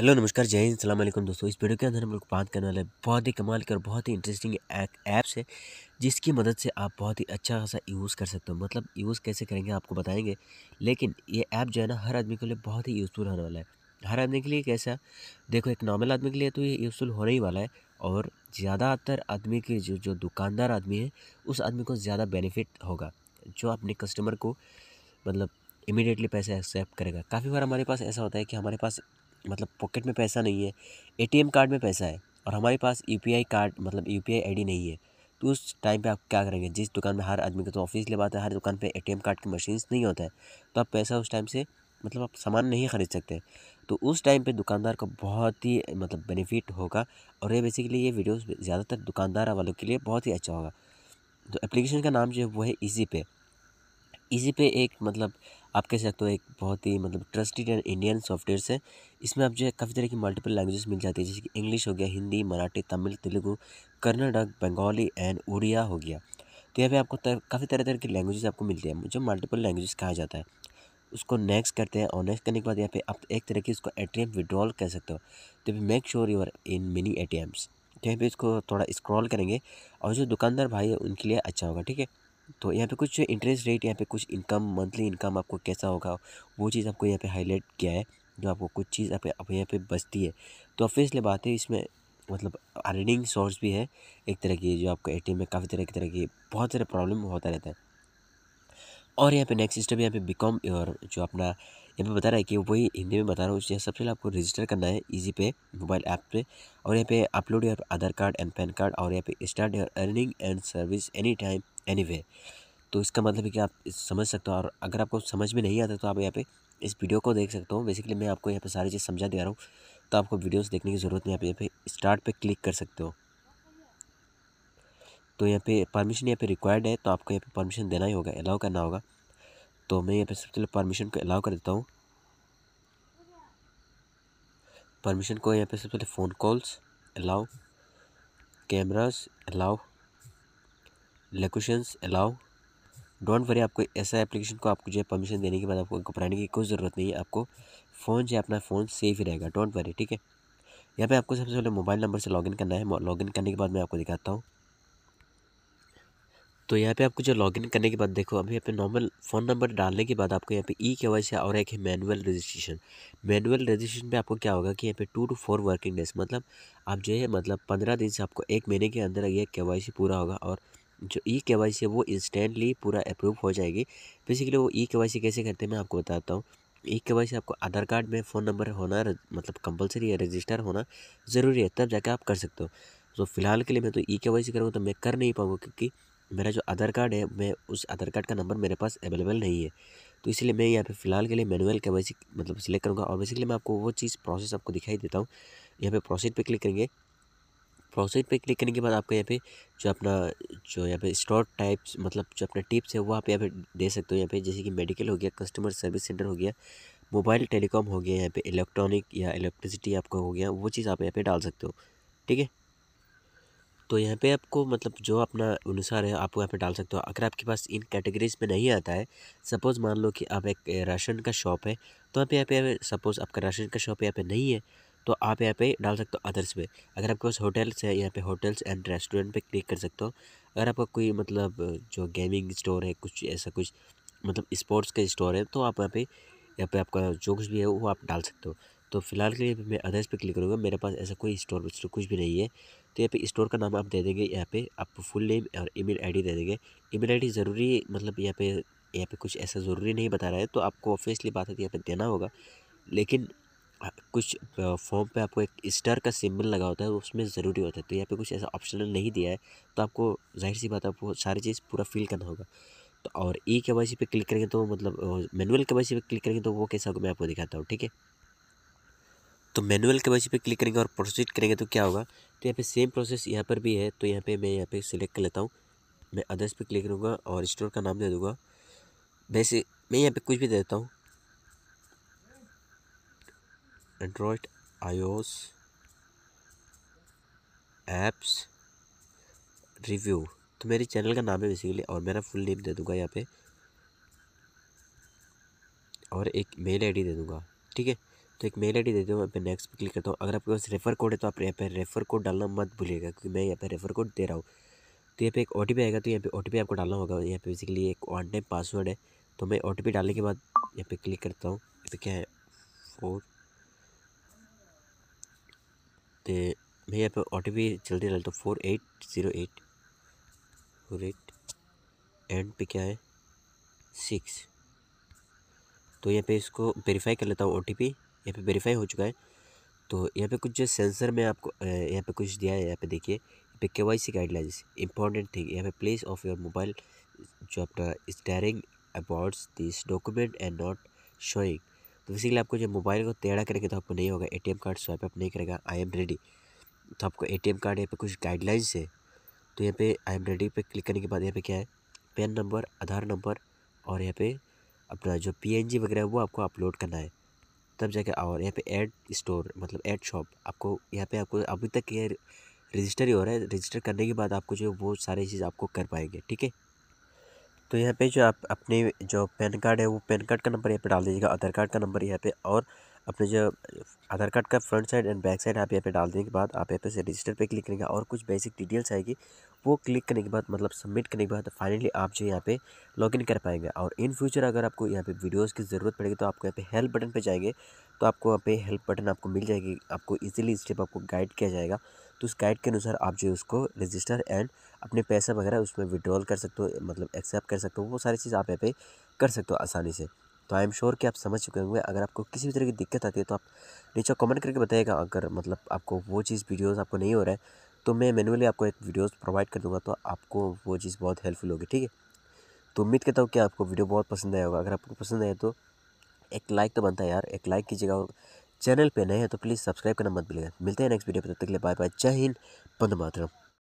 hello नमस्कार जय हिंद सलाम अलैकुम दोस्तों इस वीडियो के अंदर हम लोग बात करने वाले बहुत ही कमाल के और बहुत ही इंटरेस्टिंग एक ऐप्स है जिसकी मदद से आप बहुत ही अच्छा खासा यूज़ कर सकते हो मतलब यूज़ कैसे करेंगे आपको बताएंगे लेकिन ये ऐप जो है ना हर आदमी के लिए बहुत ही यूज़फुल होने वाला है हर आदमी के लिए कैसा देखो एक नॉर्मल आदमी के लिए तो ये यूज़फुल होने ही वाला है और ज़्यादातर आदमी के जो जो दुकानदार आदमी है उस आदमी को ज़्यादा बेनिफिट होगा जो अपने कस्टमर को मतलब इमीडिएटली पैसे एक्सेप्ट करेगा काफ़ी बार हमारे पास ऐसा होता है कि हमारे पास मतलब पॉकेट में पैसा नहीं है एटीएम कार्ड में पैसा है और हमारे पास यूपीआई कार्ड मतलब यूपीआई आईडी नहीं है तो उस टाइम पे आप क्या करेंगे जिस दुकान में हर आदमी का तो ऑफिस ले पाता है हर दुकान पे एटीएम कार्ड की मशीन्स नहीं होता है तो आप पैसा उस टाइम से मतलब आप सामान नहीं ख़रीद सकते तो उस टाइम पे दुकानदार को बहुत ही मतलब बेनिफिट होगा और ये बेसिकली ये वीडियो ज़्यादातर दुकानदार वालों के लिए बहुत ही अच्छा होगा तो एप्लीकेशन का नाम जो है वो है ईजी e पे इसी पे एक मतलब आप कह सकते हो एक बहुत ही मतलब ट्रस्टेड एंड इंडियन सॉफ्टवेयर है इसमें आप जो है काफ़ी तरह की मल्टीपल लैंग्वेजेस मिल जाती है जैसे कि इंग्लिश हो गया हिंदी मराठी तमिल तेलुगू कर्नाटक बंगाली एंड उड़िया हो गया तो यहाँ पे आपको तर, काफ़ी तरह तरह की लैंग्वेजेस आपको मिलती है जो मल्टीपल लैंग्वेजेस कहा जाता है उसको नेक्स्ट करते हैं और नेक्स्ट करने के बाद यहाँ पे आप एक तरह की उसको ए टी एम विड्रॉल कर सकते हो तो make sure your in mini ATMs तो यहाँ पर इसको थोड़ा स्क्रॉल करेंगे और जो दुकानदार भाई है उनके लिए अच्छा होगा ठीक है तो यहाँ पे कुछ इंटरेस्ट रेट यहाँ पे कुछ इनकम मंथली इनकम आपको कैसा होगा वो चीज़ आपको यहाँ पे हाईलाइट किया है जो आपको कुछ चीज़ आप यहाँ पे बचती है तो ऑफिसली बात है इसमें मतलब अर्निंग सोर्स भी है एक तरह की जो आपको ए में काफ़ी तरह की तरह की बहुत सारे प्रॉब्लम होता रहता है और यहाँ पे नेक्स्ट स्टेप यहाँ पे बिकॉम योर जो अपना यहाँ पे बता रहा है कि वही हिंदी में बता रहा हूँ उससे सबसे पहले आपको रजिस्टर करना है ईजी पे मोबाइल ऐप पे और यहाँ पे upload your Aadhaar card and PAN card और यहाँ पे start your earning and service any time any way तो इसका मतलब है कि आप समझ सकते हो और अगर आपको समझ में नहीं आता तो आप यहाँ पे इस वीडियो को देख सकते हो बेसिकली मैं आपको यहाँ पे सारी चीज़ समझा दे रहा हूँ तो आपको वीडियोस देखने की ज़रूरत नहीं आप यहाँ पे स्टार्ट पे क्लिक कर सकते हो तो यहाँ पे परमिशन यहाँ पे रिक्वायर्ड है तो आपको यहाँ पे परमिशन देना ही होगा अलाउ करना होगा तो मैं यहाँ पे सबसे पहले परमिशन को अलाउ कर देता हूँ परमिशन को यहाँ पे सबसे पहले phone calls allow cameras allow locations allow don't worry आपको ऐसा एप्लीकेशन को आपको जो है परमिशन देने के बाद आपको घबराने की कोई ज़रूरत नहीं है आपको फ़ोन जो है अपना फ़ोन सेफ ही रहेगा डोंट वरी ठीक है यहाँ पे आपको सबसे पहले मोबाइल नंबर से लॉगिन करना है लॉगिन करने के बाद मैं आपको दिखाता हूँ तो यहाँ पे आपको जो लॉगिन करने के बाद देखो अभी यहाँ पे नॉर्मल फ़ोन नंबर डालने के बाद आपको यहाँ पे ई के और एक है मैनुअल रजिस्ट्रेशन मैनुअल रजिस्ट्रेशन पे आपको क्या होगा कि यहाँ पे two two four working days मतलब आप जो है मतलब पंद्रह दिन से आपको एक महीने के अंदर यह के पूरा होगा और जो ई के है वो इंस्टेंटली पूरा अप्रूव हो जाएगी बेसिकली वो ई के कैसे करते हैं मैं आपको बताता हूँ ई के वाई सी आपको आधार कार्ड में फ़ोन नंबर होना मतलब कंपलसरी है रजिस्टर होना ज़रूरी है तब जाके आप कर सकते हो तो फिलहाल के लिए मैं तो ई के वाई सी करूँगा तो मैं कर नहीं पाऊँगा क्योंकि मेरा जो आधार कार्ड है मैं उस आधार कार्ड का नंबर मेरे पास अवेलेबल नहीं है तो इसलिए मैं यहाँ पे फ़िलहाल के लिए मैनुअल के वैसे मतलब सिलेक्ट करूँगा और बेसिकली मैं आपको वो चीज़ प्रोसेस आपको दिखाई देता हूँ यहाँ पे प्रोसेस पे क्लिक करेंगे प्रोसेस पे क्लिक करने के बाद आपको यहाँ पे जो अपना जो यहाँ पे स्टोर टाइप्स मतलब जो अपना टिप्स है वो आप यहाँ पे दे सकते हो यहाँ पे जैसे कि मेडिकल हो गया कस्टमर सर्विस सेंटर हो गया मोबाइल टेलीकॉम हो गया यहाँ पे इलेक्ट्रॉनिक या इलेक्ट्रिसिटी आपका हो गया वो चीज़ आप यहाँ पे डाल सकते हो ठीक है तो यहाँ पे आपको मतलब जो अपना अनुसार है आप यहाँ पे डाल सकते हो अगर आपके पास इन कैटेगरीज में नहीं आता है सपोज़ मान लो कि आप एक राशन का शॉप है तो आप यहाँ पे सपोज़ आपका राशन का शॉप यहाँ पे नहीं है तो आप यहाँ पे डाल सकते हो अदर्स में अगर आपके पास होटल्स है यहाँ पे होटल्स एंड रेस्टोरेंट पे क्लिक कर सकते हो अगर आपका कोई मतलब जो गेमिंग स्टोर है कुछ ऐसा कुछ मतलब स्पोर्ट्स का स्टोर है तो आप यहाँ पे यहाँ पे आपका जो कुछ भी है वो आप डाल सकते हो तो फिलहाल के लिए मैं अदर्स पे क्लिक करूँगा मेरे पास ऐसा कोई स्टोर कुछ भी नहीं है तो यहाँ पे स्टोर का नाम आप दे देंगे यहाँ पे आप फुल नेम और ईमेल आईडी दे देंगे ईमेल आईडी ज़रूरी मतलब यहाँ पे यहाँ पे कुछ ऐसा ज़रूरी नहीं बता रहा है तो आपको ऑफिसली बात है तो यहाँ पे देना होगा लेकिन कुछ फॉर्म पे आपको एक स्टार का सिंबल लगा होता है उसमें ज़रूरी होता है तो यहाँ पे कुछ ऐसा ऑप्शनल नहीं दिया है तो आपको जाहिर सी बात है आपको सारी चीज़ पूरा फिल करना होगा तो और ई के वाई सी पर क्लिक करेंगे तो मतलब मैनुअल के वाई सी पर क्लिक करेंगे तो वो कैसा होगा मैं आपको दिखाता हूँ ठीक है तो मैनुअल के बच्चे पे क्लिक करेंगे और प्रोसीड करेंगे तो क्या होगा तो यहाँ पे सेम प्रोसेस यहाँ पर भी है तो यहाँ पे मैं यहाँ पे सिलेक्ट कर लेता हूँ मैं अदर्स पे क्लिक करूँगा और स्टोर का नाम दे दूँगा वैसे मैं यहाँ पे कुछ भी दे देता हूँ एंड्रॉयड आयोस एप्स रिव्यू तो मेरे चैनल का नाम है बेसिकली और मेरा फुल नेम दे दूँगा यहाँ पर और एक मेल आई दे दूँगा ठीक है तो एक मेल आई दे दो मैं नेक्स्ट पर क्लिक करता हूँ अगर आपके पास रेफ़र कोड है तो आप यहाँ पर रेफ़र कोड डालना मत भूलिएगा क्योंकि मैं यहाँ पर रेफ़र कोड दे रहा हूँ तो यहाँ पे एक ओ आएगा तो यहाँ पे ओ आपको डालना होगा यहाँ पे बेसिकली एक वन टाइम पासवर्ड है तो मैं ओ डालने के बाद यहाँ पे क्लिक करता हूँ यहाँ तो क्या है फोर तो मैं यहाँ पे ओ टी पी जल्दी डालता हूँ four eight zero eight four eight and पे क्या है सिक्स तो यहाँ पे इसको वेरीफाई कर लेता हूँ ओ यहाँ पे वेरीफाई हो चुका है तो यहाँ पे कुछ जो सेंसर में आपको यहाँ पे कुछ दिया है यहाँ पे देखिए यहाँ पे K Y C guidelines important thing यहाँ पे प्लेस ऑफ योर मोबाइल जो अपना steering abouts this document and not showing तो बेसिकली आपको जो मोबाइल को टेढ़ा करेंगे तो आपको नहीं होगा ए कार्ड स्वाइप अप नहीं करेगा आई एम रेडी तो आपको ए कार्ड यहाँ पर कुछ गाइडलाइंस है तो यहाँ पे आई एम रेडी पे क्लिक करने के बाद यहाँ पे क्या है पैन नंबर आधार नंबर और यहाँ पे अपना जो पी वगैरह है वो आपको अपलोड करना है तब जाके आओ यहाँ पे ऐड स्टोर मतलब ऐड शॉप आपको यहाँ पे आपको अभी तक ये रजिस्टर ही हो रहा है रजिस्टर करने के बाद आपको जो वो सारी चीज़ आपको कर पाएंगे ठीक है तो यहाँ पे जो आप अपने जो पैन कार्ड है वो पैन कार्ड का नंबर यहाँ पे डाल दीजिएगा आधार कार्ड का नंबर यहाँ पे और अपने जो आधार कार्ड का front side and back side आप यहाँ पे डाल देने के बाद आप यहाँ पे से रजिस्टर पे क्लिक करेंगे और कुछ बेसिक डिटेल्स आएगी वो क्लिक करने के बाद मतलब सबमिट करने के बाद फाइनली आप जो यहाँ पे लॉगिन कर पाएंगे और इन फ्यूचर अगर आपको यहाँ पे वीडियोस की ज़रूरत पड़ेगी तो आपको यहाँ पे हेल्प बटन पर जाएंगे तो आपको यहाँ पे हेल्प बटन आपको मिल जाएगी आपको ईजिली स्टेप आपको गाइड किया जाएगा तो उस गाइड के अनुसार आप जो है उसको रजिस्टर एंड अपने पैसा वगैरह उसमें विड्रॉल कर सकते हो मतलब एक्सेप्ट कर सकते हो वो सारी चीज़ आप यहाँ पे कर सकते हो आसानी से तो आई एम श्योर कि आप समझ चुके होंगे अगर आपको किसी भी तरह की दिक्कत आती है तो आप नीचे कमेंट करके बताइएगा अगर मतलब आपको वो चीज़ वीडियोस आपको नहीं हो रहा है तो मैं मैनुअली आपको एक वीडियोस प्रोवाइड कर दूंगा तो आपको वो चीज़ बहुत हेल्पफुल होगी ठीक है तो उम्मीद करता हूँ कि आपको वीडियो बहुत पसंद आया होगा अगर आपको पसंद आए तो एक लाइक तो बनता है यार एक लाइक कीजिएगा और चैनल पर नए हैं तो प्लीज़ सब्सक्राइब करना मत भूलिएगा मिलते हैं नेक्स्ट वीडियो पर तब तक के लिए बाय बाय जय हिंद बंद मातरम